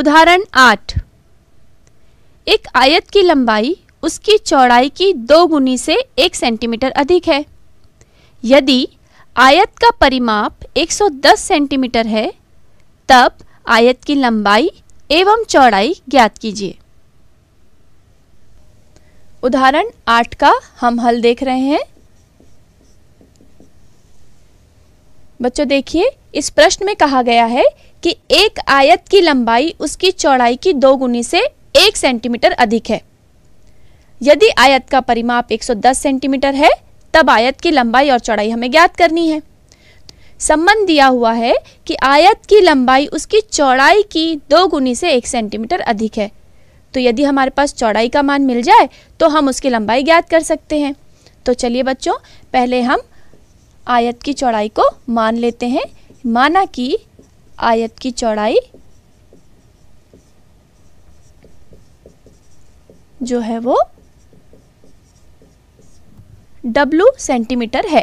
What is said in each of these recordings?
उदाहरण आठ एक आयत की लंबाई उसकी चौड़ाई की दो गुनी से एक सेंटीमीटर अधिक है यदि आयत का परिमाप 110 सेंटीमीटर है तब आयत की लंबाई एवं चौड़ाई ज्ञात कीजिए उदाहरण आठ का हम हल देख रहे हैं बच्चों देखिए इस प्रश्न में कहा गया है कि एक आयत की लंबाई उसकी चौड़ाई की दो गुनी से एक सेंटीमीटर अधिक है यदि आयत का परिमाप 110 सेंटीमीटर है तब आयत की लंबाई और चौड़ाई हमें ज्ञात करनी है संबंध दिया हुआ है कि आयत की लंबाई उसकी चौड़ाई की दो गुनी से एक सेंटीमीटर अधिक है तो यदि हमारे पास चौड़ाई का मान मिल जाए तो हम उसकी लंबाई ज्ञात कर सकते हैं तो चलिए बच्चों पहले हम आयत की चौड़ाई को मान लेते हैं माना कि आयत की चौड़ाई जो है वो डब्लू सेंटीमीटर है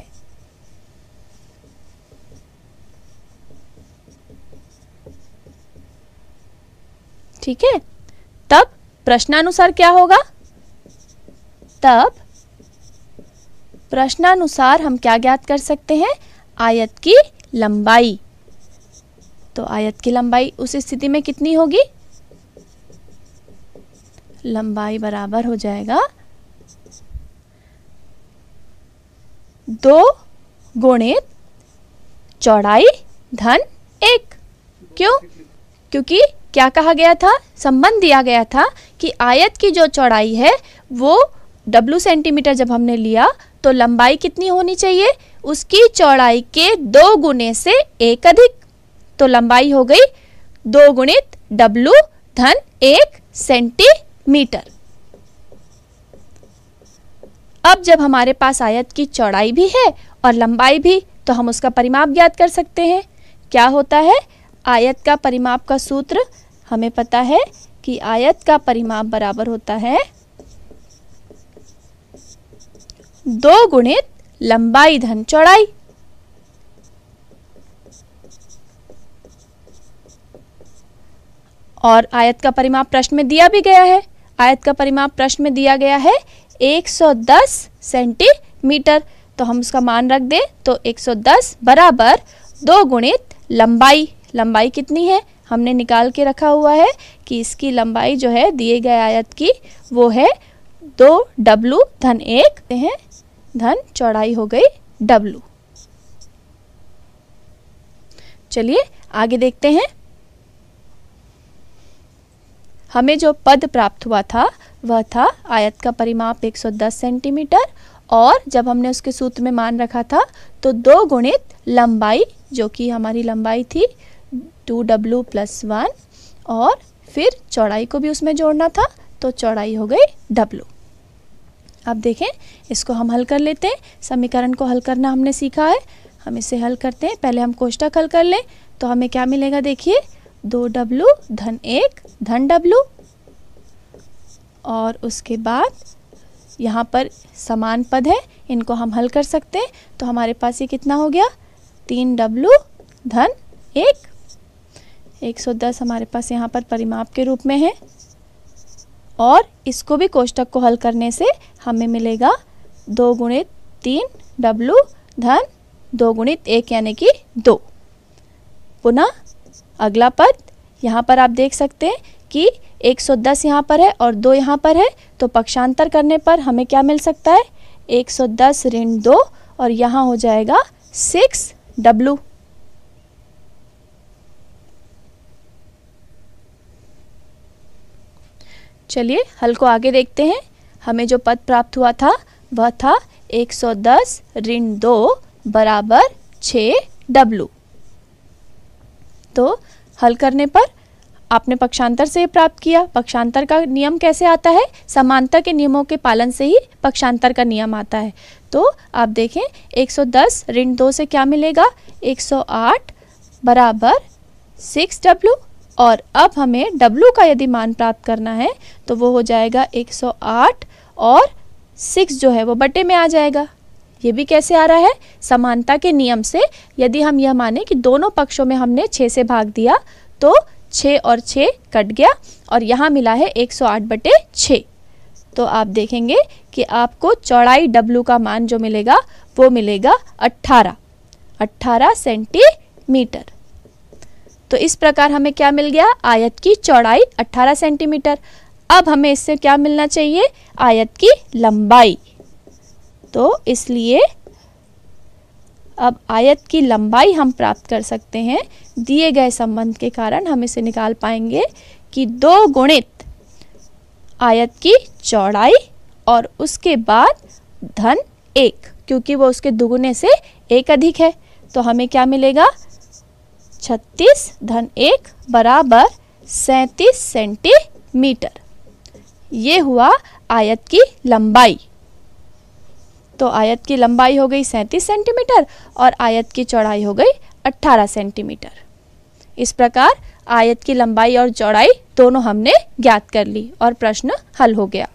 ठीक है तब प्रश्नानुसार क्या होगा तब प्रश्नानुसार हम क्या ज्ञात कर सकते हैं आयत की लंबाई तो आयत की लंबाई उस स्थिति में कितनी होगी लंबाई बराबर हो जाएगा दो गुणित चौड़ाई धन एक क्यों क्योंकि क्या कहा गया था संबंध दिया गया था कि आयत की जो चौड़ाई है वो w सेंटीमीटर जब हमने लिया तो लंबाई कितनी होनी चाहिए उसकी चौड़ाई के दो गुने से एक अधिक तो लंबाई हो गई दो गुणित डब्लू धन एक सेंटीमीटर अब जब हमारे पास आयत की चौड़ाई भी है और लंबाई भी तो हम उसका परिमाप ज्ञात कर सकते हैं क्या होता है आयत का परिमाप का सूत्र हमें पता है कि आयत का परिमाप बराबर होता है दो गुणित लंबाई धन चौड़ाई और आयत का परिमाप प्रश्न में दिया भी गया है आयत का परिमाप प्रश्न में दिया गया है 110 सेंटीमीटर तो हम उसका मान रख दें तो 110 बराबर दो गुणित लंबाई लंबाई कितनी है हमने निकाल के रखा हुआ है कि इसकी लंबाई जो है दिए गए आयत की वो है दो डब्लू धन एक हैं धन चौड़ाई हो गई डब्लू चलिए आगे देखते हैं हमें जो पद प्राप्त हुआ था वह था आयत का परिमाप 110 सेंटीमीटर और जब हमने उसके सूत्र में मान रखा था तो दो गुणित लंबाई जो कि हमारी लंबाई थी टू डब्लू प्लस वन और फिर चौड़ाई को भी उसमें जोड़ना था तो चौड़ाई हो गई डब्लू अब देखें इसको हम हल कर लेते हैं समीकरण को हल करना हमने सीखा है हम इसे हल करते हैं पहले हम कोष्टक हल कर लें तो हमें क्या मिलेगा देखिए दो डब्लू धन एक धन डब्लू और उसके बाद यहाँ पर समान पद है इनको हम हल कर सकते हैं तो हमारे पास ये कितना हो गया तीन डब्लू धन एक एक सौ दस हमारे पास यहाँ पर परिमाप के रूप में है और इसको भी कोष्टक को हल करने से हमें मिलेगा दो गुणित तीन डब्लू धन दो गुणित एक यानी कि दो पुनः अगला पद यहाँ पर आप देख सकते हैं कि 110 यहाँ पर है और दो यहाँ पर है तो पक्षांतर करने पर हमें क्या मिल सकता है 110 ऋण दो और यहाँ हो जाएगा सिक्स डब्लू चलिए हल को आगे देखते हैं हमें जो पद प्राप्त हुआ था वह था 110 ऋण दो बराबर छ डब्लू तो हल करने पर आपने पक्षांतर से प्राप्त किया पक्षांतर का नियम कैसे आता है समानता के नियमों के पालन से ही पक्षांतर का नियम आता है तो आप देखें 110 सौ दस ऋण दो से क्या मिलेगा 108 बराबर सिक्स डब्लू और अब हमें w का यदि मान प्राप्त करना है तो वो हो जाएगा 108 और 6 जो है वो बटे में आ जाएगा ये भी कैसे आ रहा है समानता के नियम से यदि हम यह माने कि दोनों पक्षों में हमने छः से भाग दिया तो छः और छः कट गया और यहाँ मिला है एक सौ आठ बटे छः तो आप देखेंगे कि आपको चौड़ाई W का मान जो मिलेगा वो मिलेगा 18 18 सेंटीमीटर तो इस प्रकार हमें क्या मिल गया आयत की चौड़ाई 18 सेंटीमीटर अब हमें इससे क्या मिलना चाहिए आयत की लंबाई तो इसलिए अब आयत की लंबाई हम प्राप्त कर सकते हैं दिए गए संबंध के कारण हम इसे निकाल पाएंगे कि दो गुणित आयत की चौड़ाई और उसके बाद धन एक क्योंकि वो उसके दुगुने से एक अधिक है तो हमें क्या मिलेगा छत्तीस धन एक बराबर सैंतीस सेंटीमीटर ये हुआ आयत की लंबाई तो आयत की लंबाई हो गई सैंतीस सेंटीमीटर और आयत की चौड़ाई हो गई अट्ठारह सेंटीमीटर इस प्रकार आयत की लंबाई और चौड़ाई दोनों हमने ज्ञात कर ली और प्रश्न हल हो गया